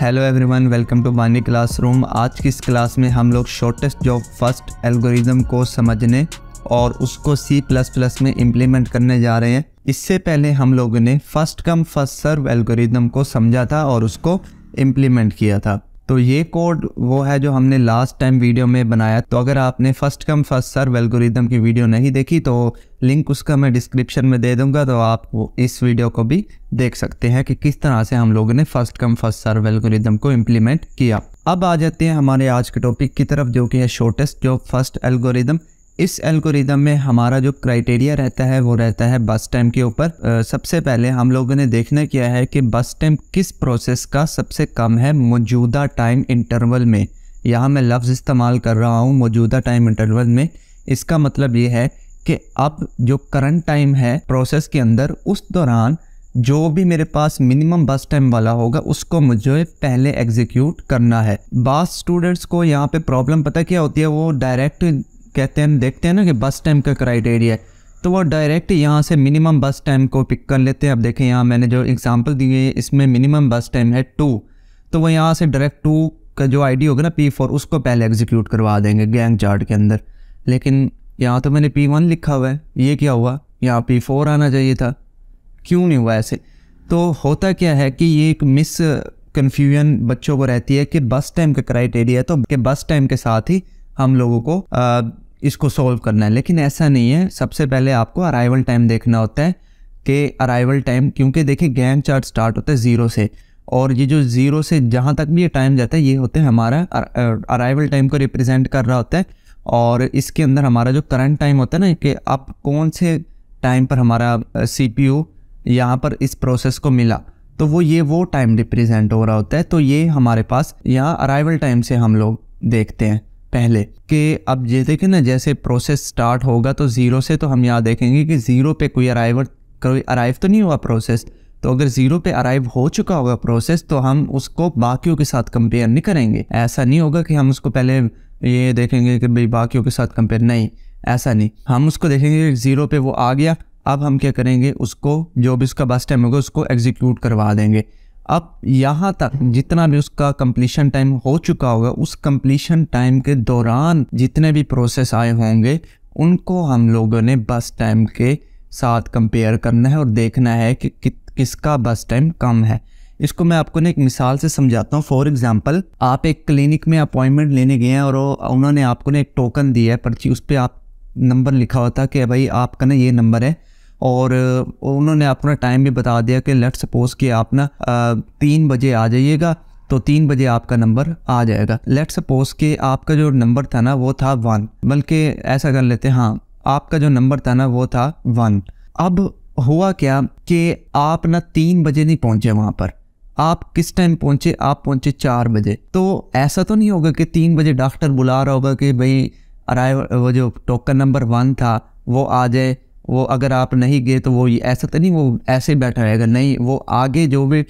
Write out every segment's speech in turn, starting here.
hello everyone welcome to Bani classroom आज की इस क्लास में हम लोग शॉर्टेस्ट जॉब फर्स्ट एल्गोरिज्म को समझने और उसको सी प्लस प्लस में इम्प्लीमेंट करने जा रहे हैं इससे पहले हम लोगों ने first come first serve algorithm को समझा था और उसको इम्प्लीमेंट किया था तो ये कोड वो है जो हमने लास्ट टाइम वीडियो में बनाया तो अगर आपने first come first serve algorithm की वीडियो नहीं देखी तो लिंक उसका मैं डिस्क्रिप्शन में दे दूंगा तो आप इस वीडियो को भी देख सकते हैं कि किस तरह से हम लोगों ने first come first serve algorithm को इम्प्लीमेंट किया अब आ जाते हैं हमारे आज के टॉपिक की तरफ जो कि है शॉर्टेस्ट जो फर्स्ट एल्गोरिदम इस एल्गोरिदम में हमारा जो क्राइटेरिया रहता है वो रहता है बस टाइम के ऊपर सबसे पहले हम लोगों ने देखना किया है कि बस टाइम किस प्रोसेस का सबसे कम है मौजूदा टाइम इंटरवल में यहाँ मैं लफ्ज़ इस्तेमाल कर रहा हूँ मौजूदा टाइम इंटरवल में इसका मतलब ये है कि अब जो करंट टाइम है प्रोसेस के अंदर उस दौरान जो भी मेरे पास मिनिमम बस टाइम वाला होगा उसको मुझे पहले एग्जीक्यूट करना है बास स्टूडेंट्स को यहाँ पे प्रॉब्लम पता क्या होती है वो डायरेक्ट कहते हैं देखते हैं ना कि बस टाइम का क्राइटेरिया है तो वो डायरेक्ट यहाँ से मिनिमम बस टाइम को पिक कर लेते हैं अब देखें यहाँ मैंने जो एग्ज़ाम्पल दी है इसमें मिनिमम बस टाइम है टू तो वो यहाँ से डायरेक्ट टू का जो आईडी होगा ना पी फोर उसको पहले एग्जीक्यूट करवा देंगे गैंग चार्ट के अंदर लेकिन यहाँ तो मैंने पी वन लिखा हुआ है ये क्या हुआ यहाँ पी फोर आना चाहिए था क्यों नहीं हुआ ऐसे तो होता क्या है कि ये एक मिस कन्फ्यूजन बच्चों को रहती है कि बस टाइम का क्राइटेरिया तो कि बस टाइम के साथ ही हम लोगों को आ, इसको सॉल्व करना है लेकिन ऐसा नहीं है सबसे पहले आपको अराइवल टाइम देखना होता है कि अराइवल टाइम क्योंकि देखिए गैंग चार्ट स्टार्ट होता है ज़ीरो से और ये जो ज़ीरो से जहाँ तक भी ये टाइम जाता है ये होता है हमारा अराइवल टाइम को रिप्रेजेंट कर रहा होता है और इसके अंदर हमारा जो करंट टाइम होता है ना कि अब कौन से टाइम पर हमारा सी पी यू यहाँ पर इस प्रोसेस को मिला तो वो ये वो टाइम रिप्रेजेंट हो रहा होता है तो ये हमारे पास यहाँ अराइवल टाइम से हम लोग देखते हैं पहले कि अब ये देखें ना जैसे प्रोसेस स्टार्ट होगा तो ज़ीरो से तो हम यहाँ देखेंगे कि ज़ीरो पे कोई अराइवर कोई अराइव तो नहीं हुआ प्रोसेस तो अगर ज़ीरो पे अराइव हो चुका होगा प्रोसेस तो हम उसको बाकियों के साथ कंपेयर नहीं करेंगे ऐसा नहीं होगा कि हम उसको पहले ये देखेंगे कि भाई बाकियों के साथ कंपेयर नहीं ऐसा नहीं हम उसको देखेंगे ज़ीरो पर वो आ गया अब हम क्या करेंगे उसको जो भी उसका बस टाइम होगा उसको एग्जीक्यूट करवा देंगे अब यहाँ तक जितना भी उसका कम्प्लीशन टाइम हो चुका होगा उस कम्प्लीशन टाइम के दौरान जितने भी प्रोसेस आए होंगे उनको हम लोगों ने बस टाइम के साथ कंपेयर करना है और देखना है कि, कि किसका बस टाइम कम है इसको मैं आपको ना एक मिसाल से समझाता हूँ फॉर एग्जाम्पल आप एक क्लिनिक में अपॉइंटमेंट लेने गए हैं और उन्होंने आपको ना एक टोकन दिया है पर्ची उस पर आप नंबर लिखा हुआ था कि भाई आपका ना ये नंबर है और उन्होंने अपना टाइम भी बता दिया कि लेट सपोज कि आप ना तीन बजे आ जाइएगा तो तीन बजे आपका नंबर आ जाएगा लेट सपोज कि आपका जो नंबर था ना वो था वन बल्कि ऐसा कर लेते हाँ आपका जो नंबर था ना वो था वन अब हुआ क्या कि आप ना तीन बजे नहीं पहुंचे वहाँ पर आप किस टाइम पहुंचे आप पहुंचे चार बजे तो ऐसा तो नहीं होगा कि तीन बजे डॉक्टर बुला रहा होगा कि भाई अराइव वो जो टोकन नंबर वन था वो आ जाए वो अगर आप नहीं गए तो वो ऐसा तो नहीं वो ऐसे बैठा रहेगा नहीं वो आगे जो भी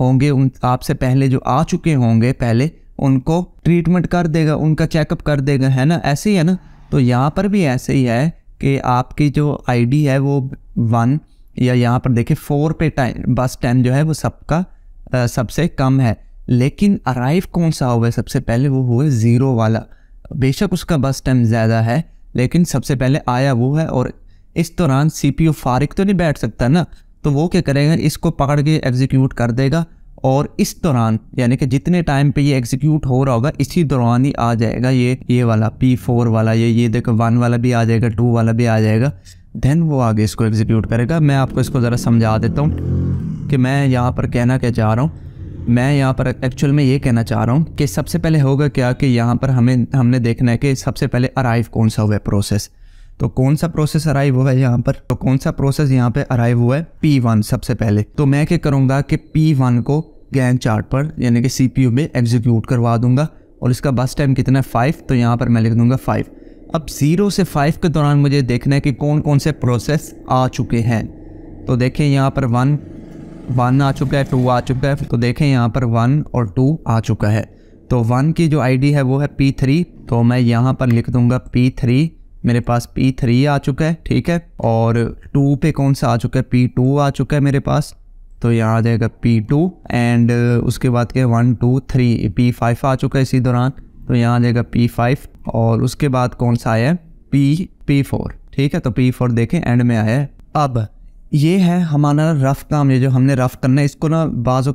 होंगे उन आपसे पहले जो आ चुके होंगे पहले उनको ट्रीटमेंट कर देगा उनका चेकअप कर देगा है ना ऐसे ही है ना तो यहाँ पर भी ऐसे ही है कि आपकी जो आईडी है वो वन या यहाँ पर देखिए फोर पे टाइम बस टाइम जो है वो सबका सबसे कम है लेकिन अराइव कौन सा हुआ है सबसे पहले वो हुआ ज़ीरो वाला बेशक उसका बस टाइम ज़्यादा है लेकिन सबसे पहले आया वो है और इस दौरान सी पी यू फारिक तो नहीं बैठ सकता ना तो वो क्या करेगा इसको पकड़ के एग्जीक्यूट कर देगा और इस दौरान यानी कि जितने टाइम पे ये एग्जीक्यूट हो रहा होगा इसी दौरान ही आ जाएगा ये ये वाला पी फोर वाला ये ये देखो वन वाला भी आ जाएगा टू वाला भी आ जाएगा देन वो आगे इसको एग्जीक्यूट करेगा मैं आपको इसको ज़रा समझा देता हूँ कि मैं यहाँ पर कहना क्या चाह रहा हूँ मैं यहाँ पर एक्चुअल में ये कहना चाह रहा हूँ कि सबसे पहले होगा क्या कि यहाँ पर हमें हमने देखना है कि सबसे पहले अराइव कौन सा हुआ है प्रोसेस तो कौन सा प्रोसेस अराइव हुआ है यहाँ पर तो कौन सा प्रोसेस यहाँ पे अराइव हुआ है पी वन सबसे पहले तो मैं क्या करूँगा कि पी वन को गैंग चार्ट पर यानी कि सी पी यू में एग्जीक्यूट करवा दूंगा और इसका बस टाइम कितना है फाइव तो यहाँ पर मैं लिख दूंगा फाइव अब ज़ीरो से फाइव के दौरान मुझे देखना है कि कौन कौन से प्रोसेस आ चुके हैं तो देखें यहाँ पर वन वन आ चुका है टू आ चुका है तो देखें यहाँ पर वन और टू आ चुका है तो वन की जो आईडी है वो है पी थ्री तो मैं यहाँ पर लिख दूँगा पी थ्री मेरे पास पी थ्री आ चुका है ठीक है और टू पे कौन सा आ चुका है पी टू आ चुका है मेरे पास तो यहाँ आ जाएगा पी टू एंड उसके बाद क्या one two three P five आ चुका है इसी दौरान तो यहाँ आ जाएगा पी फाइव और उसके बाद कौन सा आया है पी पी फोर ठीक है तो पी फोर देखें एंड में आया है अब ये है हमारा रफ़ काम ये जो हमने रफ़ करना है इसको ना बाज़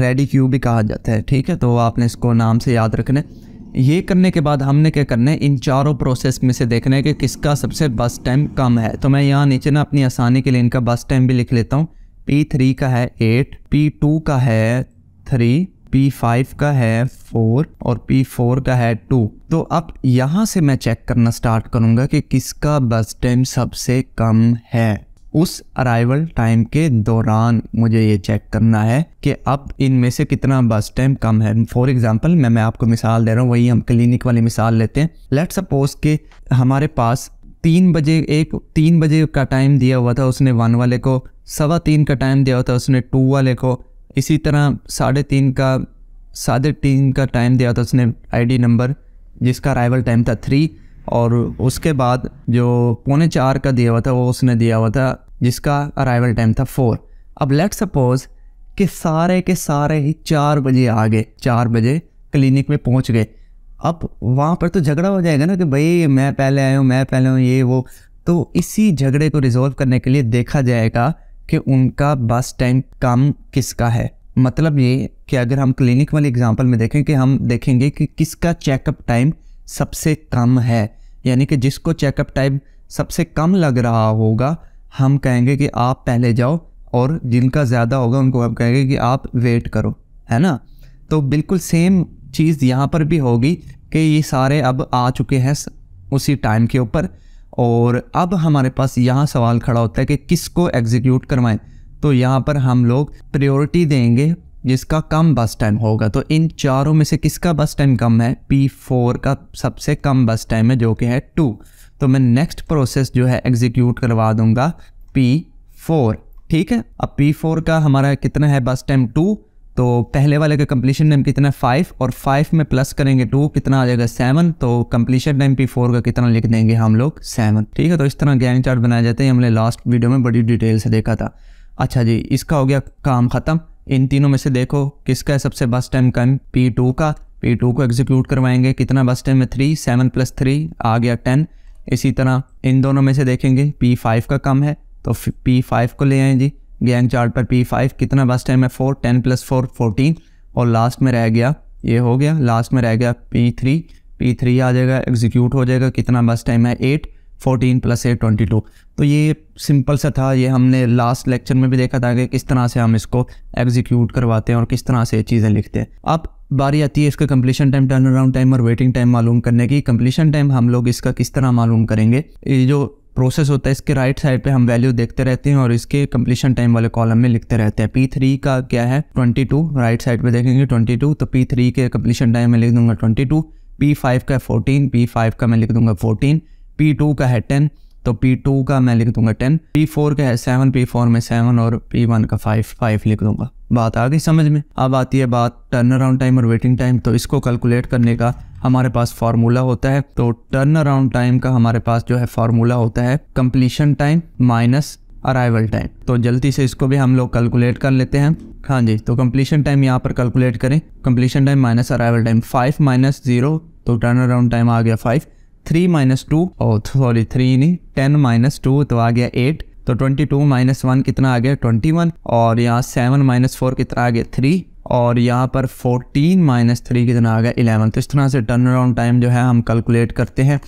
रेडी क्यू भी कहा जाता है ठीक है तो आपने इसको नाम से याद रखना है ये करने के बाद हमने क्या करना है इन चारों प्रोसेस में से देखना है कि किसका सबसे बस टाइम कम है तो मैं यहाँ नीचे ना अपनी आसानी के लिए इनका बस टाइम भी लिख लेता हूँ पी थ्री का है एट पी टू का है थ्री पी फाइव का है फोर और पी फोर का है टू तो अब यहाँ से मैं चेक करना स्टार्ट करूँगा कि किसका बस टाइम सबसे कम है उस अराइवल टाइम के दौरान मुझे ये चेक करना है कि अब इनमें से कितना बस टाइम कम है फॉर एग्जांपल मैं मैं आपको मिसाल दे रहा हूँ वही हम क्लिनिक वाली मिसाल लेते हैं लेट सपोज कि हमारे पास तीन बजे एक तीन बजे का टाइम दिया हुआ था उसने वन वाले को सवा तीन का टाइम दिया हुआ था उसने टू वाले को इसी तरह साढ़े तीन का साढ़े तीन का टाइम दिया था उसने आईडी नंबर जिसका अराइवल टाइम था थ्री और उसके बाद जो पौने चार का दिया हुआ था वो उसने दिया हुआ था जिसका अराइवल टाइम था फोर अब लेट सपोज़ कि सारे के सारे ही चार बजे आ गए चार बजे क्लिनिक में पहुंच गए अब वहाँ पर तो झगड़ा हो जाएगा ना कि भाई मैं पहले आया हूँ मैं पहले हूँ ये वो तो इसी झगड़े को रिजोल्व करने के लिए देखा जाएगा कि उनका बस टाइम कम किसका है मतलब ये कि अगर हम क्लिनिक वाले एग्जांपल में देखें कि हम देखेंगे कि किसका चेकअप टाइम सबसे कम है यानी कि जिसको चेकअप टाइम सबसे कम लग रहा होगा हम कहेंगे कि आप पहले जाओ और जिनका ज़्यादा होगा उनको हम कहेंगे कि आप वेट करो है ना तो बिल्कुल सेम चीज़ यहाँ पर भी होगी कि ये सारे अब आ चुके हैं उसी टाइम के ऊपर और अब हमारे पास यहाँ सवाल खड़ा होता है कि किसको एग्जीक्यूट करवाएं तो यहाँ पर हम लोग प्रायोरिटी देंगे जिसका कम बस टाइम होगा तो इन चारों में से किसका बस टाइम कम है पी फोर का सबसे कम बस टाइम है जो कि है टू तो मैं नेक्स्ट प्रोसेस जो है एग्जीक्यूट करवा दूंगा पी फोर ठीक है अब पी फोर का हमारा कितना है बस टाइम टू तो पहले वाले का कम्पलीशन टाइम कितना है फाइव और फाइव में प्लस करेंगे टू कितना आ जाएगा सेवन तो कम्पलीशन टाइम पी फोर का कितना लिख देंगे हम लोग सेवन ठीक है तो इस तरह गैंग चार्ट बनाए जाते हैं हमने लास्ट वीडियो में बड़ी डिटेल से देखा था अच्छा जी इसका हो गया काम ख़त्म इन तीनों में से देखो किसका है सबसे बस टाइम कम पी टू का पी टू को एग्जीक्यूट करवाएंगे कितना बस टाइम है थ्री सेवन प्लस थ्री आ गया टेन इसी तरह इन दोनों में से देखेंगे पी फाइव का कम है तो पी फाइव को ले आए जी गैंग चार्ट पर पी फाइव कितना बस टाइम है four ten plus four fourteen और लास्ट में रह गया ये हो गया लास्ट में रह गया पी थ्री पी थ्री आ जाएगा एग्जीक्यूट हो जाएगा कितना बस टाइम है eight fourteen plus eight twenty two तो ये सिंपल सा था ये हमने लास्ट लेक्चर में भी देखा था कि किस तरह से हम इसको एग्जीक्यूट करवाते हैं और किस तरह से चीज़ें लिखते हैं अब बारी आती है इसका completion time turn around time और वेटिंग टाइम मालूम करने की कम्पलीशन टाइम हम लोग इसका किस तरह मालूम करेंगे ये जो प्रोसेस होता है इसके राइट साइड पे हम वैल्यू देखते रहते हैं और इसके कम्पलीशन टाइम वाले कॉलम में लिखते रहते हैं पी थ्री का क्या है ट्वेंटी टू राइट साइड पे देखेंगे ट्वेंटी टू तो पी थ्री के कम्पलीशन टाइम में लिख दूंगा ट्वेंटी टू पी फाइव का फोर्टीन पी फाइव का मैं लिख दूंगा फोर्टीन पी टू का है टेन तो पी टू का मैं लिख दूंगा टेन पी फोर का है सेवन पी फोर में सेवन और पी वन का फाइव फाइव लिख दूंगा बात आ गई समझ में अब आती है बात टर्न अराउंड टाइम और वेटिंग टाइम तो इसको कैलकुलेट करने का हमारे पास फार्मूला होता है तो टर्न अराउंड टाइम का हमारे पास जो है फार्मूला होता है completion time minus arrival time तो जल्दी से इसको भी हम लोग कैलकुलेट कर लेते हैं हाँ जी तो कंप्लीशन टाइम यहाँ पर कैलकुलेट करें completion time minus arrival time five minus zero तो टर्न अराउंड टाइम आ गया फाइव थ्री माइनस टू और सॉरी थ्री नहीं टेन माइनस टू तो आ गया एट तो ट्वेंटी टू माइनस वन कितना आ गया ट्वेंटी वन और यहाँ सेवन माइनस फोर कितना आ गया थ्री और यहाँ पर फोर्टीन माइनस थ्री कितना आ गया इलेवन तो इस तरह से टर्न अराउंड टाइम जो है हम कैलकुलेट करते हैं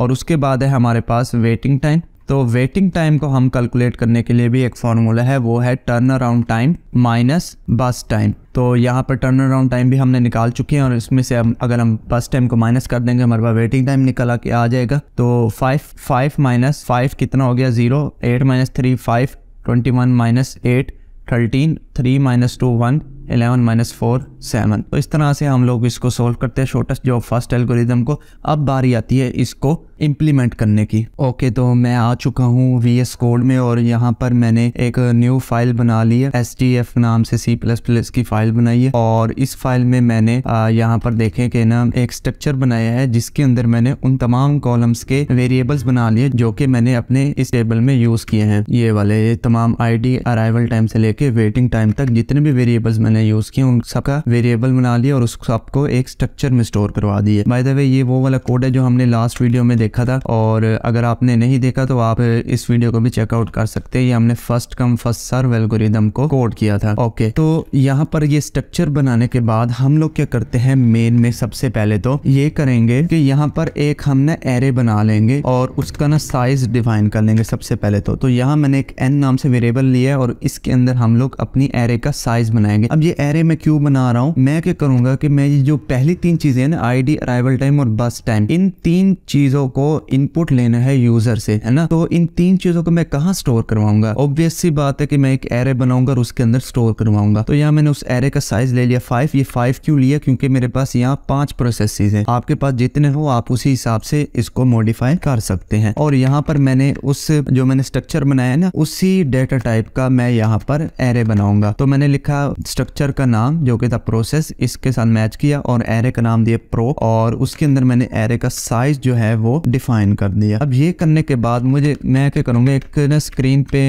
और उसके बाद है हमारे पास वेटिंग टाइम तो वेटिंग टाइम को हम कैलकुलेट करने के लिए भी एक फार्मूला है वो है turn around time minus burst time तो यहाँ पर टर्न अराउंड टाइम भी हमने निकाल चुके हैं और इसमें से हम अगर हम बस टाइम को माइनस कर देंगे हमारे पास वेटिंग टाइम निकल के आ जाएगा तो फाइव फाइव माइनस फाइव कितना हो गया zero eight minus three five twenty one minus eight thirteen three minus two one eleven minus four seven तो इस तरह से हम लोग इसको सोल्व करते हैं शॉर्टेस्ट जो फर्स्ट एल्गोरिदम को अब बारी आती है इसको इम्प्लीमेंट करने की ओके तो मैं आ चुका हूँ वी एस कोड में और यहाँ पर मैंने एक न्यू फाइल बना ली है एस टी एफ नाम से सी प्लस प्लस की फाइल बनाई है और इस फाइल में मैंने यहाँ पर देखें कि ना एक स्ट्रक्चर बनाया है जिसके अंदर मैंने उन तमाम कॉलम्स के वेरिएबल्स बना लिए जो कि मैंने अपने इस टेबल में यूज किए हैं ये वाले ये तमाम आई डी अराइवल टाइम से लेके वेटिंग टाइम तक जितने भी वेरिएबल्स मैंने यूज किए उन सबका वेरिएबल बना लिया और उसको आपको एक स्ट्रक्चर में स्टोर करवा दिए बाय द वे ये वो वाला कोड है जो हमने लास्ट वीडियो में देखा था और अगर आपने नहीं देखा तो आप इस वीडियो को भी चेकआउट कर सकते हैं ये हमने first come first serve algorithm को कोड किया था ओके तो यहाँ पर ये स्ट्रक्चर बनाने के बाद हम लोग क्या करते हैं मेन में सबसे पहले तो ये करेंगे कि यहाँ पर एक हम ना एरे बना लेंगे और उसका ना साइज डिफाइन कर लेंगे सबसे पहले तो तो यहाँ मैंने एक एन नाम से वेरिएबल लिया है और इसके अंदर हम लोग अपनी एरे का साइज बनाएंगे अब ये एरे में क्यों बना रहा रहा हूँ मैं क्या करूंगा कि मैं ये जो पहली तीन चीजें ना आई डी अराइवल टाइम और बस टाइम इन तीन चीजों को इनपुट लेना है यूजर से है ना तो इन तीन चीजों को मैं कहाँ स्टोर करवाऊंगा ऑब्वियस सी बात है कि मैं एक एरे बनाऊंगा और उसके अंदर स्टोर करवाऊंगा तो यहाँ मैंने उस एरे का साइज ले लिया फाइव ये फाइव क्यों लिया क्योंकि मेरे पास यहाँ पांच प्रोसेस है आपके पास जितने हो आप उसी हिसाब से इसको मॉडिफाई कर सकते हैं और यहाँ पर मैंने उस जो मैंने स्ट्रक्चर बनाया ना उसी डेटा टाइप का मैं यहाँ पर एरे बनाऊंगा तो मैंने लिखा स्ट्रक्चर का नाम जो कि था प्रोसेस इसके साथ मैच किया और एरे का नाम दिया प्रो और उसके अंदर मैंने एरे का साइज जो है वो डिफाइन कर दिया अब ये करने के बाद मुझे मैं क्या करूँगा एक स्क्रीन पे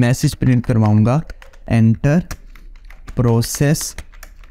मैसेज प्रिंट करवाऊँगा एंटर प्रोसेस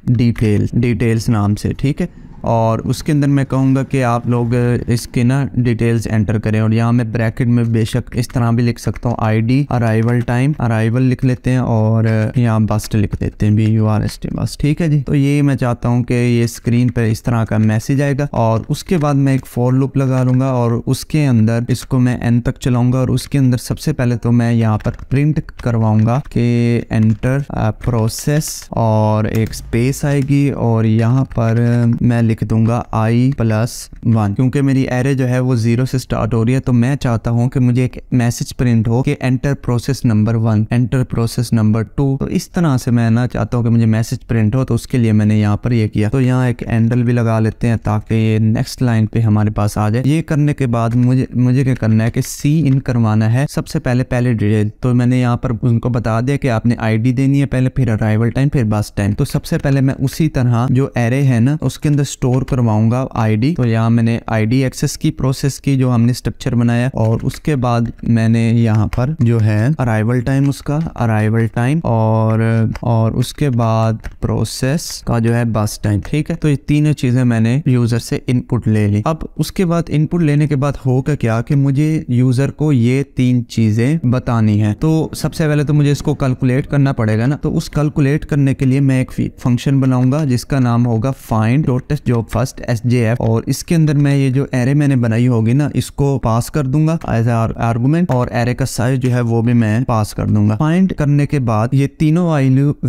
डिटेल डिटेल्स नाम से ठीक है और उसके अंदर मैं कहूँगा कि आप लोग इसके ना डिटेल्स एंटर करें और यहाँ मैं ब्रैकेट में बेशक इस तरह भी लिख सकता हूँ आईडी अराइवल टाइम अराइवल लिख लेते हैं और यहाँ बस्ट लिख देते हैं B U R S T बस ठीक है जी तो ये मैं चाहता हूँ कि ये स्क्रीन पर इस तरह का मैसेज आएगा और उसके बाद मैं एक फोर लुप लगा लूँगा और उसके अंदर इसको मैं एन तक चलाऊँगा और उसके अंदर सबसे पहले तो मैं यहाँ पर प्रिंट करवाऊँगा कि एंटर प्रोसेस uh, और एक स्पेस आएगी और यहाँ पर मैं लिख दूंगा आई प्लस वन क्योंकि मेरी एरे जो है वो जीरो से स्टार्ट हो रही है तो मैं चाहता हूँ कि मुझे एक मैसेज प्रिंट हो कि enter process number one enter process number two तो इस तरह से मैं ना चाहता हूँ कि मुझे मैसेज प्रिंट हो तो उसके लिए मैंने यहाँ पर ये किया तो यहाँ एक एंडल भी लगा लेते हैं ताकि ये नेक्स्ट लाइन पे हमारे पास आ जाए ये करने के बाद मुझे मुझे क्या करना है कि सी इन करवाना है सबसे पहले पहले डिटेल तो मैंने यहाँ पर उनको बता दिया कि आपने आईडी देनी है पहले फिर अराइवल टाइम फिर बस टाइम तो सबसे पहले मैं उसी तरह जो एरे है ना उसके अंदर स्टोर करवाऊंगा आईडी तो यहाँ मैंने आईडी एक्सेस की प्रोसेस की जो हमने स्ट्रक्चर बनाया और उसके बाद मैंने यहाँ पर जो है अराइवल टाइम उसका अराइवल टाइम और और उसके बाद प्रोसेस का जो है बस टाइम ठीक है तो ये तीनों चीजें मैंने यूजर से इनपुट ले ली अब उसके बाद इनपुट लेने के बाद होगा क्या कि मुझे यूजर को ये तीन चीजें बतानी है तो सबसे पहले तो मुझे इसको कैलकुलेट करना पड़ेगा ना तो उस कैलकुलेट करने के लिए मैं एक फंक्शन बनाऊंगा जिसका नाम होगा फाइंड डॉट जो फर्स्ट एस और इसके अंदर मैं ये जो एरे मैंने बनाई होगी ना इसको पास कर दूंगा एज आर्गूमेंट और एरे का साइज जो है वो भी मैं पास कर दूंगा फाइंड करने के बाद ये तीनों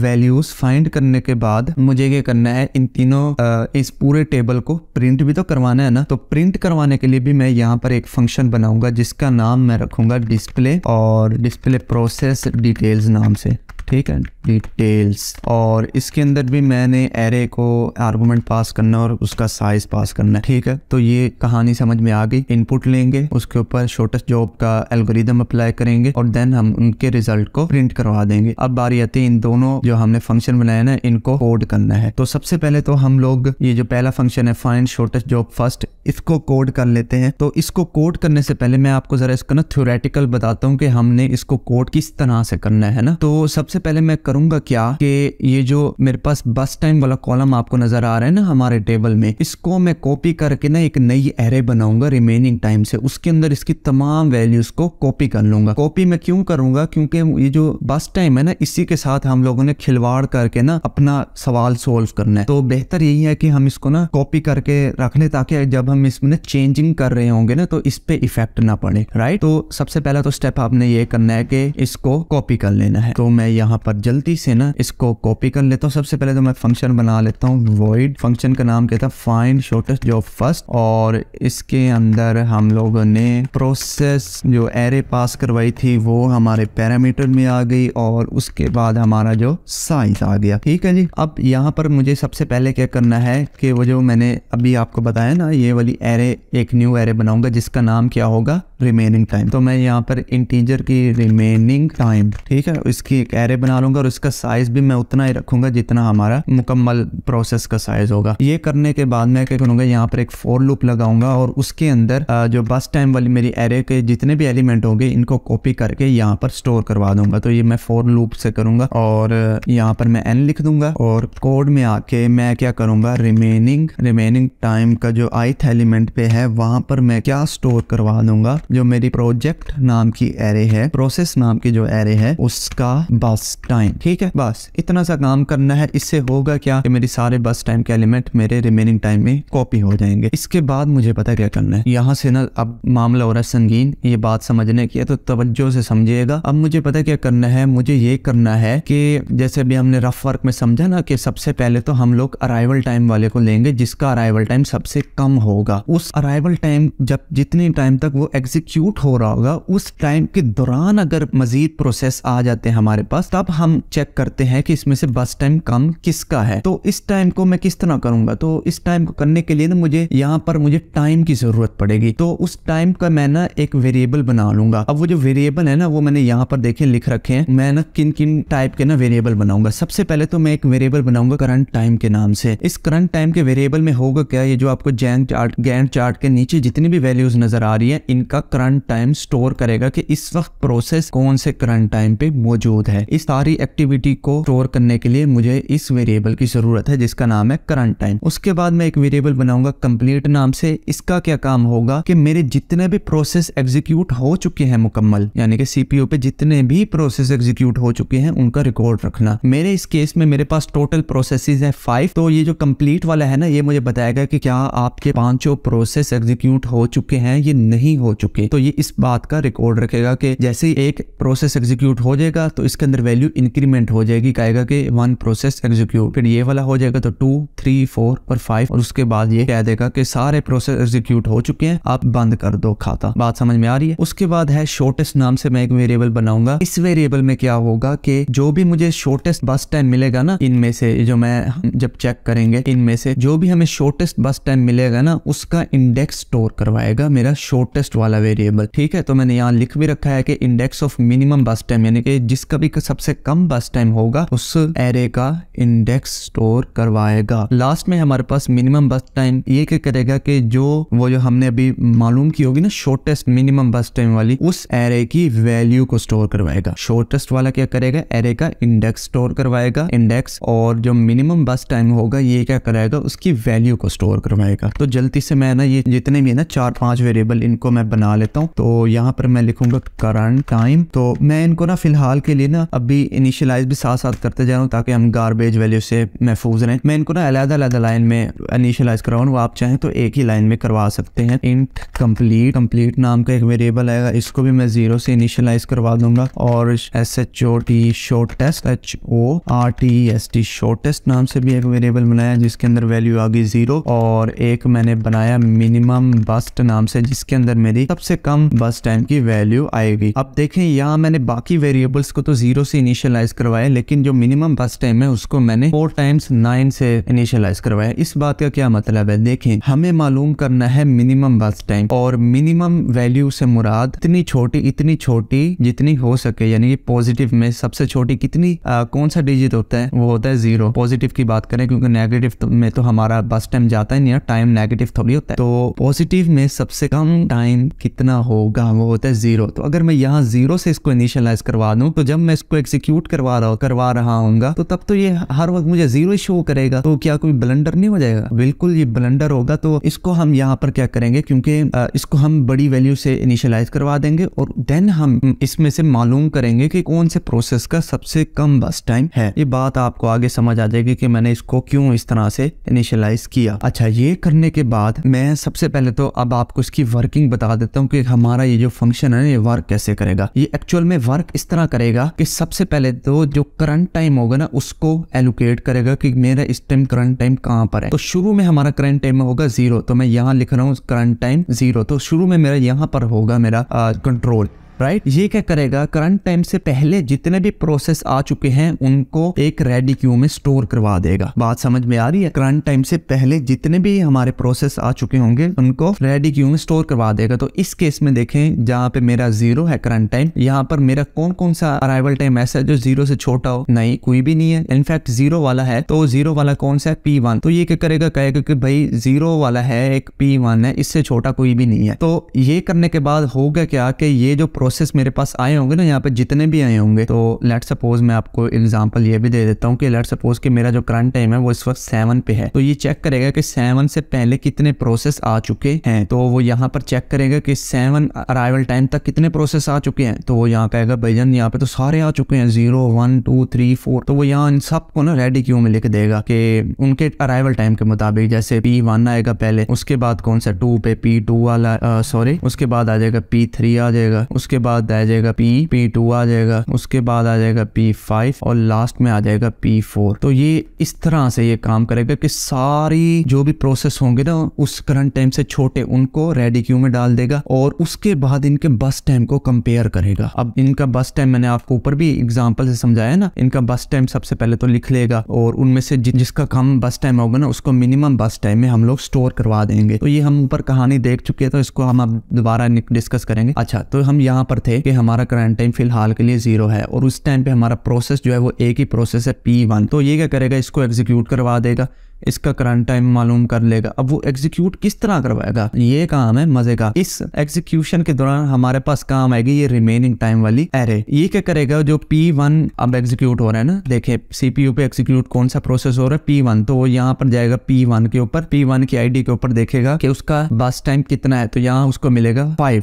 वैल्यूज फाइंड करने के बाद मुझे ये करना है इन तीनों आ, इस पूरे टेबल को प्रिंट भी तो करवाना है ना तो प्रिंट करवाने के लिए भी मैं यहाँ पर एक फंक्शन बनाऊंगा जिसका नाम मैं रखूंगा डिस्प्ले और डिस्प्ले प्रोसेस डिटेल्स नाम से ठीक है डिटेल्स और इसके अंदर भी मैंने एरे को आर्गूमेंट पास करना और उसका साइज पास करना है ठीक है तो ये कहानी समझ में आ गई इनपुट लेंगे उसके ऊपर शॉर्टेस्ट जॉब का एल्गोरिदम अप्लाई करेंगे और देन हम उनके रिजल्ट को प्रिंट करवा देंगे अब बारी आती है इन दोनों जो हमने फंक्शन बनाया ना इनको कोड करना है तो सबसे पहले तो हम लोग ये जो पहला फंक्शन है फाइंड शॉर्टेस्ट जॉब फर्स्ट इसको कोड कर लेते हैं तो इसको कोड करने से पहले मैं आपको जरा इसका ना थ्योरेटिकल बताता हूँ कि हमने इसको कोड किस तरह से करना है ना तो सबसे पहले मैं करूंगा क्या कि ये जो मेरे पास बस टाइम वाला कॉलम आपको नजर आ रहा है ना हमारे टेबल में इसको मैं कॉपी करके ना एक नई एरे बनाऊंगा रिमेनिंग टाइम से उसके अंदर इसकी तमाम वैल्यूज को कॉपी कर लूंगा कॉपी मैं क्यों करूंगा क्योंकि ये जो बस टाइम है ना इसी के साथ हम लोगों ने खिलवाड़ करके ना अपना सवाल सोल्व करना है तो बेहतर यही है कि हम इसको ना कॉपी करके रख ले ताकि जब हम इसमें चेंजिंग कर रहे होंगे ना तो इस पे इफेक्ट ना पड़े राइट तो सबसे पहला तो स्टेप आपने ये करना है कि इसको कॉपी कर लेना है तो मैं यहाँ पर जल्द गलती से ना इसको कॉपी कर लेता हूँ सबसे पहले तो मैं फंक्शन बना लेता हूँ वॉइड फंक्शन का नाम कहता है फाइंड शॉर्टेस्ट जॉब फर्स्ट और इसके अंदर हम लोगों ने प्रोसेस जो एरे पास करवाई थी वो हमारे पैरामीटर में आ गई और उसके बाद हमारा जो साइज आ गया ठीक है जी अब यहाँ पर मुझे सबसे पहले क्या करना है कि वो जो मैंने अभी आपको बताया ना ये वाली एरे एक न्यू एरे बनाऊंगा जिसका नाम क्या होगा रिमेनिंग टाइम तो मैं यहाँ पर इंटीजर की रिमेनिंग टाइम ठीक है इसकी एक एरे बना लूंगा और इसका साइज भी मैं उतना ही रखूंगा जितना हमारा मुकम्मल प्रोसेस का साइज होगा ये करने के बाद मैं क्या करूंगा यहाँ पर एक फोर लूप लगाऊंगा और उसके अंदर जो बस टाइम वाली मेरी एरे के जितने भी एलिमेंट होंगे इनको कॉपी करके यहाँ पर स्टोर करवा दूंगा तो ये मैं फोर लूप से करूंगा और यहाँ पर मैं एन लिख दूंगा और कोड में आके मैं क्या करूंगा रिमेनिंग रिमेनिंग टाइम का जो आइथ एलिमेंट पे है वहां पर मैं क्या स्टोर करवा दूंगा जो मेरी प्रोजेक्ट नाम की एरे है प्रोसेस नाम की जो एरे है उसका बस टाइम ठीक है बस इतना सा काम करना है इससे होगा क्या कि मेरे सारे बस टाइम के एलिमेंट मेरे रिमेनिंग टाइम में कॉपी हो जाएंगे इसके बाद मुझे पता क्या करना है यहाँ से ना अब मामला हो रहा है संगीन ये बात समझने की है तो तवज्जो से समझिएगा अब मुझे पता क्या करना है मुझे ये करना है कि जैसे अभी हमने रफ वर्क में समझा ना कि सबसे पहले तो हम लोग अराइवल टाइम वाले को लेंगे जिसका अराइवल टाइम सबसे कम होगा उस अराइवल टाइम जब जितने टाइम तक वो एग्जीक्यूट हो रहा होगा उस टाइम के दौरान अगर मजीद प्रोसेस आ जाते हैं हमारे पास तब हम चेक करते हैं कि इसमें से बस टाइम कम किसका है तो इस टाइम को मैं किस तरह करूंगा तो इस टाइम को करने के लिए ना मुझे यहाँ पर मुझे टाइम की जरूरत पड़ेगी तो उस टाइम का मैं ना एक वेरिएबल बना लूंगा अब वो जो वेरिएबल है ना वो मैंने यहाँ पर देखे लिख रखे हैं मैं ना किन किन टाइप के ना वेरिएबल बनाऊंगा सबसे पहले तो मैं एक वेरिएबल बनाऊंगा करंट टाइम के नाम से इस करंट टाइम के वेरिएबल में होगा क्या ये जो आपको जैन चार्ट गैन चार्ट के नीचे जितनी भी वैल्यूज नजर आ रही है इनका करंट टाइम स्टोर करेगा की इस वक्त प्रोसेस कौन से करंट टाइम पे मौजूद है इस सारी एक्टिव एक्टिविटी को स्टोर करने के लिए मुझे इस वेरिएबल की जरूरत है जिसका नाम है करंट टाइम उसके बाद मैं एक वेरिएबल बनाऊंगा कंप्लीट नाम से इसका क्या काम होगा कि मेरे जितने भी प्रोसेस एग्जीक्यूट हो चुके हैं मुकम्मल यानी कि सीपीओ पे जितने भी प्रोसेस एग्जीक्यूट हो चुके हैं उनका रिकॉर्ड रखना मेरे इस केस में मेरे पास टोटल प्रोसेस है फाइव तो ये जो कम्प्लीट वाला है ना ये मुझे बताएगा की क्या आपके पांचों प्रोसेस एग्जीक्यूट हो चुके हैं ये नहीं हो चुके तो ये इस बात का रिकॉर्ड रखेगा की जैसे ही एक प्रोसेस एग्जीक्यूट हो जाएगा तो इसके अंदर वैल्यू इंक्रीज इंक्रीमेंट हो जाएगी कहेगा कि वन प्रोसेस एग्जीक्यूट फिर ये वाला हो जाएगा तो टू थ्री फोर और फाइव और उसके बाद ये कह देगा कि सारे प्रोसेस एग्जीक्यूट हो चुके हैं आप बंद कर दो खाता बात समझ में आ रही है उसके बाद है शॉर्टेस्ट नाम से मैं एक वेरिएबल बनाऊंगा इस वेरिएबल में क्या होगा कि जो भी मुझे शॉर्टेस्ट बस टाइम मिलेगा ना इनमें से जो मैं जब चेक करेंगे इनमें से जो भी हमें शॉर्टेस्ट बस टाइम मिलेगा ना उसका इंडेक्स स्टोर करवाएगा मेरा शॉर्टेस्ट वाला वेरिएबल ठीक है तो मैंने यहाँ लिख भी रखा है कि index of minimum burst time यानी कि जिसका भी सबसे कम बस लास्ट टाइम होगा उस एरे का इंडेक्स स्टोर करवाएगा लास्ट में हमारे पास मिनिमम बस टाइम ये क्या करेगा कि जो वो जो हमने अभी मालूम की होगी ना शॉर्टेस्ट मिनिमम बस टाइम वाली उस एरे की वैल्यू को स्टोर करवाएगा शॉर्टेस्ट वाला क्या करेगा एरे का इंडेक्स स्टोर करवाएगा इंडेक्स और जो मिनिमम बस टाइम होगा ये क्या करेगा उसकी वैल्यू को स्टोर करवाएगा तो जल्दी से मैं ना ये जितने भी है ना चार पांच वेरिएबल इनको मैं बना लेता हूँ तो यहाँ पर मैं लिखूंगा करंट टाइम तो मैं इनको ना फिलहाल के लिए ना अभी इनिशियल इनिशलाइज भी साथ साथ करते जा रहा हूँ ताकि हम गार्बेज वैल्यू से महफूज रहें मैं इनको ना अलहदा अलग लाइन में इनिशलाइज करवा रहा आप चाहें तो एक ही लाइन में करवा सकते हैं इंट कम्प्लीट कम्प्लीट नाम का एक वेरिएबल आएगा इसको भी मैं जीरो से इनिशलाइज करवा दूंगा और S H O T short H O R T S T shortest नाम से भी एक वेरिएबल बनाया जिसके अंदर वैल्यू आ गई जीरो और एक मैंने बनाया मिनिमम बस्ट नाम से जिसके अंदर मेरी सबसे कम बस टाइम की वैल्यू आएगी अब देखें यहाँ मैंने बाकी वेरिएबल्स को तो जीरो से इनिशियलाइज इनिशियलाइज करवाया लेकिन जो मिनिमम बस टाइम है उसको मैंने फोर टाइम्स नाइन से इनिशियलाइज करवाया इस बात का क्या मतलब है देखें हमें मालूम करना है मिनिमम बस टाइम और मिनिमम वैल्यू से मुराद इतनी छोटी इतनी छोटी जितनी हो सके यानी कि पॉजिटिव में सबसे छोटी कितनी आ, कौन सा डिजिट होता है वो होता है जीरो पॉजिटिव की बात करें क्योंकि नेगेटिव तो, में तो हमारा बस टाइम जाता ही नहीं टाइम नेगेटिव थोड़ी होता है तो पॉजिटिव में सबसे कम टाइम कितना होगा वो होता है जीरो तो अगर मैं यहाँ जीरो से इसको इनिशियलाइज करवा दूँ तो जब मैं इसको एग्जीक्यूट कर करवा रहा करवा रहा हूँ तो तब तो ये हर वक्त मुझे जीरो शो करेगा तो क्या कोई ब्लेंडर नहीं हो जाएगा बिल्कुल ये ब्लेंडर होगा तो इसको हम यहाँ पर क्या करेंगे क्योंकि इसको हम बड़ी वैल्यू से इनिशियलाइज करवा देंगे और देन हम इसमें से मालूम करेंगे कि कौन से प्रोसेस का सबसे कम बस टाइम है ये बात आपको आगे समझ आ जाएगी कि मैंने इसको क्यों इस तरह से इनिशियलाइज किया अच्छा ये करने के बाद मैं सबसे पहले तो अब आपको इसकी वर्किंग बता देता हूँ कि हमारा ये जो फंक्शन है ये वर्क कैसे करेगा ये एक्चुअल में वर्क इस तरह करेगा कि सबसे पहले तो तो जो करंट टाइम होगा ना उसको एलोकेट करेगा कि मेरा इस टाइम करंट टाइम कहाँ पर है तो शुरू में हमारा करंट टाइम होगा जीरो तो मैं यहाँ लिख रहा हूँ करंट टाइम जीरो तो शुरू में मेरा यहाँ पर होगा मेरा कंट्रोल राइट ये क्या करेगा करंट टाइम से पहले जितने भी प्रोसेस आ चुके हैं उनको एक रेडी क्यू में स्टोर करवा देगा बात समझ में आ रही है करंट टाइम से पहले जितने भी हमारे प्रोसेस आ चुके होंगे उनको रेडी क्यू में स्टोर करवा देगा तो इस केस में देखें जहाँ पे मेरा जीरो है करंट टाइम यहाँ पर मेरा कौन कौन सा अराइवल टाइम ऐसा है जो जीरो से छोटा हो नहीं कोई भी नहीं है इनफैक्ट जीरो वाला है तो जीरो वाला कौन सा है पी वन तो ये क्या करेगा कहेगा कि भाई जीरो वाला है एक पी वन है इससे छोटा कोई भी नहीं है तो ये करने के बाद होगा क्या कि ये जो प्रोसेस कोर्सेज मेरे पास आए होंगे ना यहाँ पे जितने भी आए होंगे तो लेट सपोज मैं आपको एग्जाम्पल ये भी दे देता हूँ कि लेट सपोज कि मेरा जो करंट टाइम है वो इस वक्त सेवन पे है तो ये चेक करेगा कि सेवन से पहले कितने प्रोसेस आ चुके हैं तो वो यहाँ पर चेक करेगा कि सेवन अराइवल टाइम तक कितने प्रोसेस आ चुके हैं तो वो यहाँ कहेगा भाईजान यहाँ पे तो सारे आ चुके हैं zero one two three four तो वो यहाँ इन सबको ना रेडी क्यू में लिख देगा कि उनके अराइवल टाइम के मुताबिक जैसे पी वन आएगा पहले उसके बाद कौन सा टू पे पी टू वाला सॉरी उसके बाद आ जाएगा पी थ्री आ जाएगा उसके बाद आ जाएगा पी पी टू आ जाएगा उसके बाद आ जाएगा पी फाइव और लास्ट में आ जाएगा पी फोर तो ये इस तरह से ये काम करेगा कि सारी जो भी प्रोसेस होंगे ना उस करंट टाइम से छोटे उनको रेडी क्यू में डाल देगा और उसके बाद इनके बस टाइम को कंपेयर करेगा अब इनका बस टाइम मैंने आपको ऊपर भी एग्जाम्पल से समझाया ना इनका बस टाइम सबसे पहले तो लिख लेगा और उनमें से जि जिसका कम बस टाइम होगा ना उसको मिनिमम बस टाइम में हम लोग स्टोर करवा देंगे तो ये हम ऊपर कहानी देख चुके हैं तो इसको हम अब दोबारा डिस्कस करेंगे अच्छा तो हम यहाँ पर थे कि हमारा करंट टाइम फिलहाल के लिए जीरो है और उस टाइम पे हमारा प्रोसेस जो है वो एक ही प्रोसेस है पी वन तो ये क्या करेगा इसको एग्जीक्यूट करवा देगा इसका करंट टाइम मालूम कर लेगा अब वो एग्जीक्यूट किस तरह करवाएगा ये काम है मजे का इस एग्जीक्यूशन के दौरान हमारे पास काम आएगी ये रिमेनिंग टाइम वाली एरे ये क्या करेगा जो पी वन अब एग्जीक्यूट हो रहा है ना देखे सीपीयू पे एग्जीक्यूट कौन सा प्रोसेस हो रहा है पी वन तो वो यहाँ पर जाएगा P1 के ऊपर P1 की आईडी के ऊपर देखेगा कि उसका बस टाइम कितना है तो यहाँ उसको मिलेगा फाइव